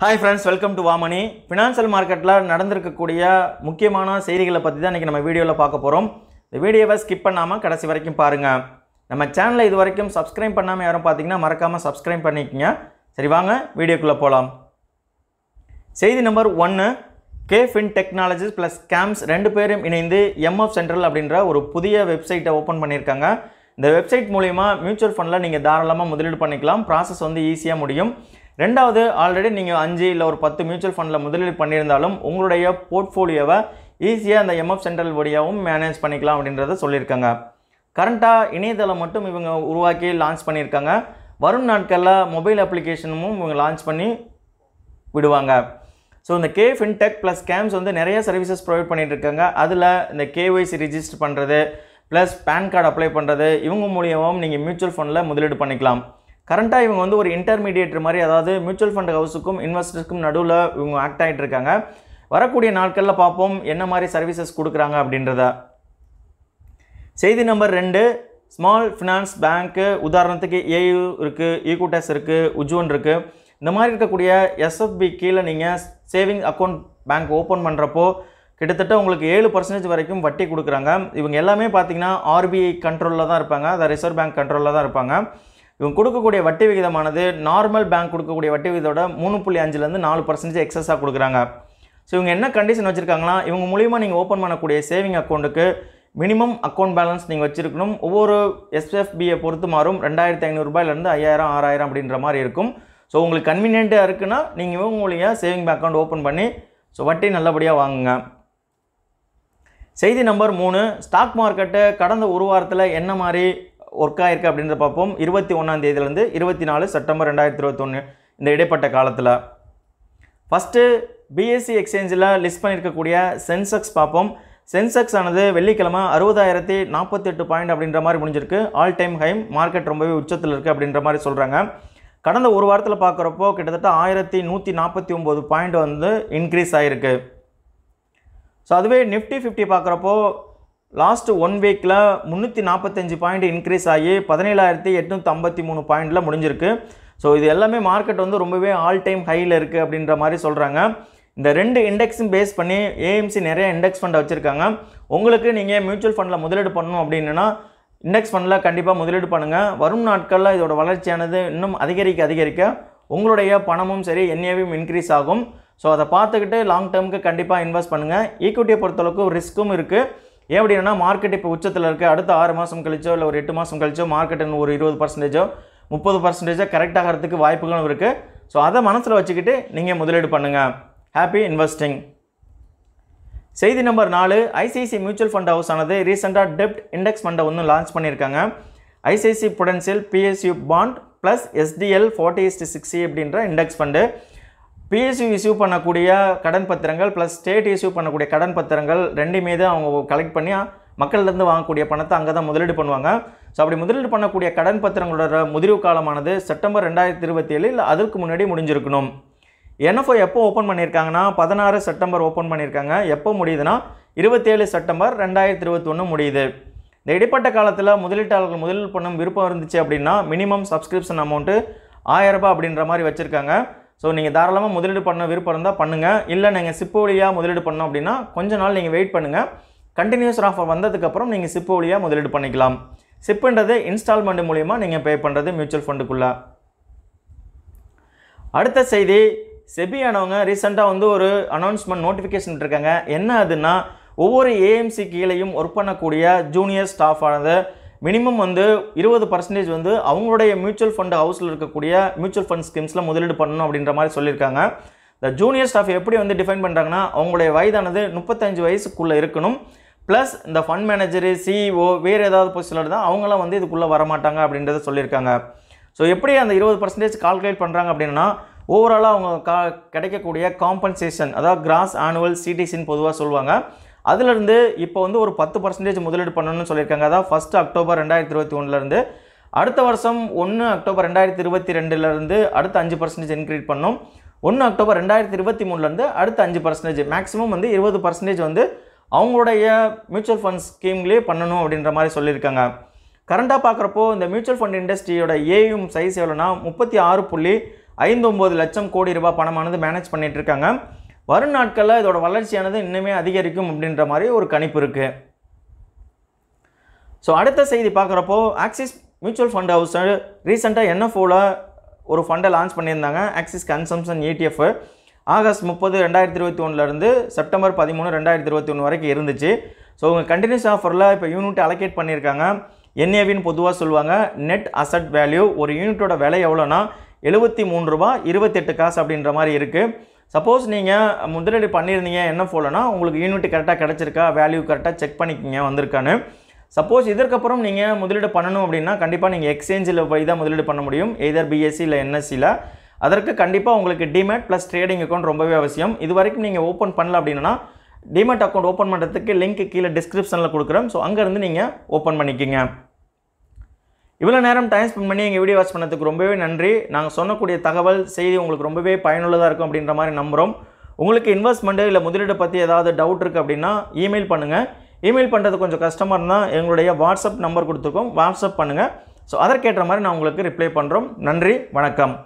hi friends welcome to வாமணி financial மார்க்கெட்டில் நடந்திருக்கக்கூடிய முக்கியமான செய்திகளை பற்றி தான் இன்றைக்கி நம்ம வீடியோவில் பார்க்க போகிறோம் இந்த வீடியோவை ஸ்கிப் பண்ணாமல் கடைசி வரைக்கும் பாருங்கள் நம்ம சேனலை இது வரைக்கும் சப்ஸ்கிரைப் பண்ணாமல் யாரும் பார்த்தீங்கன்னா மறக்காமல் சப்ஸ்கிரைப் பண்ணிக்கோங்க சரி வாங்க வீடியோக்குள்ளே போகலாம் செய்தி நம்பர் ஒன்று KFin Technologies plus CAMS ரெண்டு பேரும் இணைந்து எம்எஃப் சென்ட்ரல் அப்படின்ற ஒரு புதிய வெப்சைட்டை ஓப்பன் பண்ணியிருக்காங்க இந்த வெப்சைட் மூலிமா மியூச்சுவல் ஃபண்டில் நீங்கள் தாராளமாக முதலீடு பண்ணிக்கலாம் ப்ராசஸ் வந்து ஈஸியாக முடியும் ரெண்டாவது ஆல்ரெடி நீங்கள் அஞ்சு இல்லை ஒரு பத்து மியூச்சுவல் ஃபண்டில் முதலீடு பண்ணியிருந்தாலும் உங்களுடைய போர்ட்ஃபோலியோவை ஈஸியாக அந்த எம்எஃப் சென்ட்ரல் வழியாகவும் மேனேஜ் பண்ணிக்கலாம் அப்படின்றத சொல்லியிருக்காங்க கரண்ட்டாக இணையதளம் மட்டும் இவங்க உருவாக்கி லான்ச் பண்ணியிருக்காங்க வரும் நாட்களில் மொபைல் அப்ளிகேஷனும் இவங்க லான்ச் பண்ணி விடுவாங்க ஸோ இந்த கே ஃபின்டெக் ப்ளஸ் கேம்ஸ் வந்து நிறைய சர்வீசஸ் ப்ரொவைட் பண்ணிகிட்டு இருக்காங்க அதில் இந்த கேஒய்சி ரிஜிஸ்டர் பண்ணுறது ப்ளஸ் பேன் கார்டு அப்ளை பண்ணுறது இவங்க மூலியமாகவும் நீங்கள் மியூச்சுவல் ஃபண்டில் முதலீடு பண்ணிக்கலாம் கரண்ட்டாக இவங்க வந்து ஒரு இன்டர்மீடியேட் மாதிரி அதாவது மியூச்சுவல் ஃபண்ட் ஹவுஸுக்கும் இன்வெஸ்டர்ஸ்க்கும் நடுவில் இவங்க ஆக்ட் ஆகிட்டு இருக்காங்க வரக்கூடிய நாட்களில் பார்ப்போம் என்ன மாதிரி சர்வீசஸ் கொடுக்குறாங்க அப்படின்றத செய்தி நம்பர் ரெண்டு ஸ்மால் ஃபினான்ஸ் பேங்க்கு உதாரணத்துக்கு ஏயு இருக்குது ஈக்குட்டஸ் இருக்குது உஜ்வன் இருக்குது இந்த மாதிரி இருக்கக்கூடிய எஸ்எஃப்பி கீழே நீங்கள் சேவிங் அக்கௌண்ட் பேங்க் ஓப்பன் பண்ணுறப்போ கிட்டத்தட்ட உங்களுக்கு ஏழு பர்சன்டேஜ் வரைக்கும் வட்டி கொடுக்குறாங்க இவங்க எல்லாமே பார்த்தீங்கன்னா ஆர்பிஐ கண்ட்ரோலில் தான் இருப்பாங்க அதை ரிசர்வ் பேங்க் கண்ட்ரோலில் தான் இருப்பாங்க இவங்க கொடுக்கக்கூடிய வட்டி விகிதமானது நார்மல் பேங்க் கொடுக்கக்கூடிய வட்டி விகிதோட மூணு புள்ளி அஞ்சுலேருந்து நாலு பர்சன்டேஜ் எக்ஸஸாக கொடுக்குறாங்க ஸோ இவங்க என்ன கண்டிஷன் வச்சுருக்காங்கன்னா இவங்க மூலியமாக நீங்கள் ஓப்பன் பண்ணக்கூடிய சேவிங் அக்கௌண்ட்டுக்கு மினிமம் அக்கௌண்ட் பேலன்ஸ் நீங்கள் வச்சுருக்கணும் ஒவ்வொரு எஸ்எஃப்பியை பொறுத்து மாறும் ரெண்டாயிரத்தி ஐநூறுரூபாயிலேருந்து ஐயாயிரம் ஆறாயிரம் அப்படின்ற மாதிரி இருக்கும் ஸோ உங்களுக்கு கன்வீனியண்ட்டாக இருக்குன்னா நீங்கள் இவங்க மூலியாக சேவிங் அக்கௌண்ட் ஓப்பன் பண்ணி ஸோ வட்டி நல்லபடியாக வாங்குங்க செய்தி நம்பர் மூணு ஸ்டாக் மார்க்கெட்டு கடந்த ஒரு வாரத்தில் என்ன மாதிரி ஒர்க் ஆகிருக்கு அப்படின்றத பார்ப்போம் இருபத்தி ஒன்றாம் தேதியிலேருந்து இருபத்தி நாலு செப்டம்பர் ரெண்டாயிரத்தி இருபத்தொன்று இந்த இடைப்பட்ட காலத்தில் ஃபஸ்ட்டு பிஎஸ்சி எக்ஸ்சேஞ்சில் e லிஸ்ட் பண்ணியிருக்கக்கூடிய சென்செக்ஸ் பார்ப்போம் சென்செக்ஸ் ஆனது வெள்ளிக்கிழமை அறுபதாயிரத்தி நாற்பத்தெட்டு பாயிண்ட் அப்படின்ற மாதிரி முடிஞ்சிருக்கு ஆல் டைம் ஹைம் மார்க்கெட் ரொம்பவே உச்சத்தில் இருக்குது அப்படின்ற மாதிரி சொல்கிறாங்க கடந்த ஒரு வாரத்தில் பார்க்குறப்போ கிட்டத்தட்ட ஆயிரத்தி நூற்றி நாற்பத்தி ஒம்பது பாயிண்ட் வந்து இன்க்ரீஸ் ஆகிருக்கு ஸோ அதுவே நிஃப்டி ஃபிஃப்டி பார்க்குறப்போ லாஸ்ட் ஒன் வீக்கில் முந்நூற்றி நாற்பத்தஞ்சு பாயிண்ட் இன்க்ரீஸ் ஆகி பதினேழாயிரத்தி எட்நூற்றி ஐம்பத்தி மூணு பாயிண்டில் முடிஞ்சிருக்கு ஸோ இது எல்லாமே மார்க்கெட் வந்து ரொம்பவே ஆல் டைம் ஹையில் இருக்குது அப்படின்ற மாதிரி சொல்கிறாங்க இந்த ரெண்டு இண்டெக்ஸும் பேஸ் பண்ணி ஏஎம்சி நிறைய இண்டெக்ஸ் ஃபண்டை வச்சுருக்காங்க உங்களுக்கு நீங்கள் மியூச்சுவல் ஃபண்டில் முதலீடு பண்ணணும் அப்படின்னா இண்டெக்ஸ் ஃபண்டில் கண்டிப்பாக முதலீடு பண்ணுங்கள் வரும் நாட்களில் இதோட வளர்ச்சியானது இன்னும் அதிகரிக்க அதிகரிக்க உங்களுடைய பணமும் சரி என்ஏவியும் இன்க்ரீஸ் ஆகும் ஸோ அதை பார்த்துக்கிட்டு லாங் டேர்முக்கு கண்டிப்பாக இன்வெஸ்ட் பண்ணுங்கள் ஈக்குவிட்டியை பொறுத்தளவுக்கு ரிஸ்க்கும் இருக்குது ஏன் அப்படின்னா மார்க்கெட் இப்போ உச்சத்தில் இருக்குது அடுத்த ஆறு மாதம் கழிச்சோ இல்லை ஒரு எட்டு மாதம் கழிச்சோ மார்க்கெட் ஒரு இருபது பர்சன்டேஜோ முப்பது பர்சன்டேஜோ கரெக்ட் ஆகிறதுக்கு வாய்ப்புகளும் இருக்குது ஸோ அதை மனசில் வச்சுக்கிட்டு நீங்கள் முதலீடு பண்ணுங்கள் ஹாப்பி இன்வெஸ்டிங் செய்தி நம்பர் நாலு ஐசிஐசி மியூச்சுவல் ஃபண்ட் ஹவுஸ் ஆனது ரீசெண்டாக டெப்ட் இண்டெக்ஸ் ஃபண்டை ஒன்று லான்ச் பண்ணியிருக்காங்க ICICI Prudential PSU bond plus SDL forty SD sixty அப்படின்ற இண்டெக்ஸ் ஃபண்டு பிஎஸ்சி இஷ்யூ பண்ணக்கூடிய கடன் பத்திரங்கள் ப்ளஸ் ஸ்டேட் இஷ்யூ பண்ணக்கூடிய கடன் பத்திரங்கள் ரெண்டுமே தான் அவங்க கலெக்ட் பண்ணி மக்கள்லேருந்து வாங்கக்கூடிய பணத்தை அங்கே தான் முதலீடு பண்ணுவாங்க ஸோ அப்படி முதலீடு பண்ணக்கூடிய கடன் பத்திரங்களோட முதிர்வு காலமானது செப்டம்பர் ரெண்டாயிரத்தி இருபத்தி ஏழு இல்லை அதற்கு முன்னாடி முடிஞ்சிருக்கணும் என்எஃப்ஓ எப்போ ஓப்பன் பண்ணியிருக்காங்கன்னா பதினாறு செப்டம்பர் ஓப்பன் பண்ணியிருக்காங்க எப்போ முடியுதுன்னா இருபத்தேழு செப்டம்பர் ரெண்டாயிரத்தி இருபத்தி ஒன்று முடியுது இந்த இடைப்பட்ட காலத்தில் முதலீட்டாளர்கள் முதலீடு பண்ணும் விருப்பம் இருந்துச்சு அப்படின்னா மினிமம் சப்ஸ்கிரிப்ஷன் அமௌண்ட்டு ரூபாய் அப்படின்ற மாதிரி வச்சுருக்காங்க ஸோ நீங்கள் தாராளமாக முதலீடு பண்ண விருப்பம் இருந்தால் பண்ணுங்கள் இல்லை நீங்கள் சிப்பு வழியாக முதலீடு பண்ணோம் அப்படின்னா கொஞ்ச நாள் நீங்கள் வெயிட் பண்ணுங்கள் கண்டினியூஸ் ஆஃபர் வந்ததுக்கப்புறம் நீங்கள் சிப்பு வழியாக முதலீடு பண்ணிக்கலாம் சிப்புன்றது இன்ஸ்டால்மெண்ட் மூலிமா நீங்கள் பே பண்ணுறது மியூச்சுவல் ஃபண்டுக்குள்ளே அடுத்த செய்தி செபியானவங்க ரீசெண்டாக வந்து ஒரு அனௌன்ஸ்மெண்ட் நோட்டிஃபிகேஷன் இருக்காங்க என்ன அதுன்னா ஒவ்வொரு ஏஎம்சி கீழேயும் ஒர்க் பண்ணக்கூடிய ஜூனியர் ஆனது மினிமம் வந்து இருபது பர்சன்டேஜ் வந்து அவங்களுடைய மியூச்சுவல் ஃபண்ட் ஹவுஸில் இருக்கக்கூடிய மியூச்சுவல் ஃபண்ட் ஸ்கீம்ஸில் முதலீடு பண்ணணும் அப்படின்ற மாதிரி சொல்லியிருக்காங்க இந்த ஜூனியர் ஸ்டாஃப் எப்படி வந்து டிஃபைன் பண்ணுறாங்கன்னா அவங்களுடைய வயதானது முப்பத்தஞ்சு வயசுக்குள்ளே இருக்கணும் ப்ளஸ் இந்த ஃபண்ட் மேனேஜரு சிஇஓ வேறு ஏதாவது பொசிஷனில் தான் அவங்களாம் வந்து இதுக்குள்ளே வரமாட்டாங்க அப்படின்றத சொல்லியிருக்காங்க ஸோ எப்படி அந்த இருபது பர்சன்டேஜ் கால்குலேட் பண்ணுறாங்க அப்படின்னா ஓவராலாக அவங்க கா கிடைக்கக்கூடிய காம்பன்சேஷன் அதாவது கிராஸ் ஆனுவல் சிடிசின்னு பொதுவாக சொல்லுவாங்க அதுலேருந்து இப்போ வந்து ஒரு பத்து பர்சன்டேஜ் முதலீடு பண்ணணும்னு சொல்லியிருக்காங்க அதாவது ஃபஸ்ட்டு அக்டோபர் ரெண்டாயிரத்தி இருபத்தி ஒன்றுலேருந்து அடுத்த வருஷம் ஒன்று அக்டோபர் ரெண்டாயிரத்தி இருபத்தி ரெண்டுலேருந்து அடுத்த அஞ்சு பர்சன்டேஜ் இன்க்ரீட் பண்ணும் ஒன்று அக்டோபர் ரெண்டாயிரத்தி இருபத்தி மூணுலேருந்து அடுத்த அஞ்சு பர்சன்டேஜ் மேக்ஸிமம் வந்து இருபது பர்சன்டேஜ் வந்து அவங்களுடைய மியூச்சுவல் ஃபண்ட் ஸ்கீம்லேயே பண்ணணும் அப்படின்ற மாதிரி சொல்லியிருக்காங்க கரண்டாக பார்க்குறப்போ இந்த மியூச்சுவல் ஃபண்ட் இண்டஸ்ட்ரியோட ஏயும் சைஸ் எவ்வளோனா முப்பத்தி ஆறு புள்ளி ஐந்து ஒம்பது லட்சம் கோடி ரூபாய் பணமானது மேனேஜ் பண்ணிகிட்டு இருக்காங்க வரும் நாட்களில் இதோட வளர்ச்சியானது இன்னுமே அதிகரிக்கும் அப்படின்ற மாதிரி ஒரு கணிப்பு இருக்குது ஸோ அடுத்த செய்தி பார்க்குறப்போ ஆக்சிஸ் மியூச்சுவல் ஃபண்ட் ஹவுஸ் ரீசெண்டாக என்எஃப்ஓவில் ஒரு ஃபண்டை லான்ச் பண்ணியிருந்தாங்க ஆக்சிஸ் கன்சம்ஷன் ஏடிஎஃப் ஆகஸ்ட் முப்பது ரெண்டாயிரத்தி இருபத்தி ஒன்றுலேருந்து செப்டம்பர் பதிமூணு ரெண்டாயிரத்தி இருபத்தி ஒன்று வரைக்கும் இருந்துச்சு ஸோ உங்க கண்டினியூஸ் ஆஃபரில் இப்போ யூனிட் அலோகேட் பண்ணியிருக்காங்க என்ஏவின்னு பொதுவாக சொல்லுவாங்க நெட் அசட் வேல்யூ ஒரு யூனிட்டோட விலை எவ்வளோனா எழுபத்தி மூணு ரூபா இருபத்தெட்டு காசு அப்படின்ற மாதிரி இருக்குது சப்போஸ் நீங்கள் முதலீடு பண்ணியிருந்தீங்க என்ன போலனா உங்களுக்கு யூனிட் கரெக்டாக கிடச்சிருக்கா வேல்யூ கரெக்டாக செக் பண்ணிக்கிங்க வந்திருக்கான்னு சப்போஸ் இதற்கப்புறம் நீங்கள் முதலீடு பண்ணணும் அப்படின்னா கண்டிப்பாக நீங்கள் எக்ஸ்சேஞ்சில் போய் தான் முதலீடு பண்ண முடியும் எதர் பிஎஸ்சி இல்லை என்எஸ்சியில் அதற்கு கண்டிப்பாக உங்களுக்கு டிமேட் ப்ளஸ் ட்ரேடிங் அக்கௌண்ட் ரொம்பவே அவசியம் இது வரைக்கும் நீங்கள் ஓப்பன் பண்ணல அப்படின்னா டிமேட் அக்கௌண்ட் ஓப்பன் பண்ணுறதுக்கு லிங்க் கீழே டிஸ்கிரிப்ஷனில் கொடுக்குறோம் ஸோ அங்கேருந்து நீங்கள் ஓப்பன் பண்ணிக்கிங்க இவ்வளோ நேரம் டைம் ஸ்பெண்ட் பண்ணி எங்கள் வீடியோ வாட்ச் பண்ணதுக்கு ரொம்பவே நன்றி நாங்கள் சொன்னக்கூடிய தகவல் செய்தி உங்களுக்கு ரொம்பவே பயனுள்ளதாக இருக்கும் அப்படின்ற மாதிரி நம்புகிறோம் உங்களுக்கு இன்வெஸ்ட்மெண்ட்டு இல்லை முதலீடு பற்றி ஏதாவது டவுட் இருக்குது அப்படின்னா இமெயில் பண்ணுங்கள் இமெயில் பண்ணுறது கொஞ்சம் கஷ்டமாக இருந்தால் எங்களுடைய வாட்ஸ்அப் நம்பர் கொடுத்துருக்கோம் வாட்ஸ்அப் பண்ணுங்கள் ஸோ அதற்கேற்ற மாதிரி நான் உங்களுக்கு ரிப்ளை பண்ணுறோம் நன்றி வணக்கம்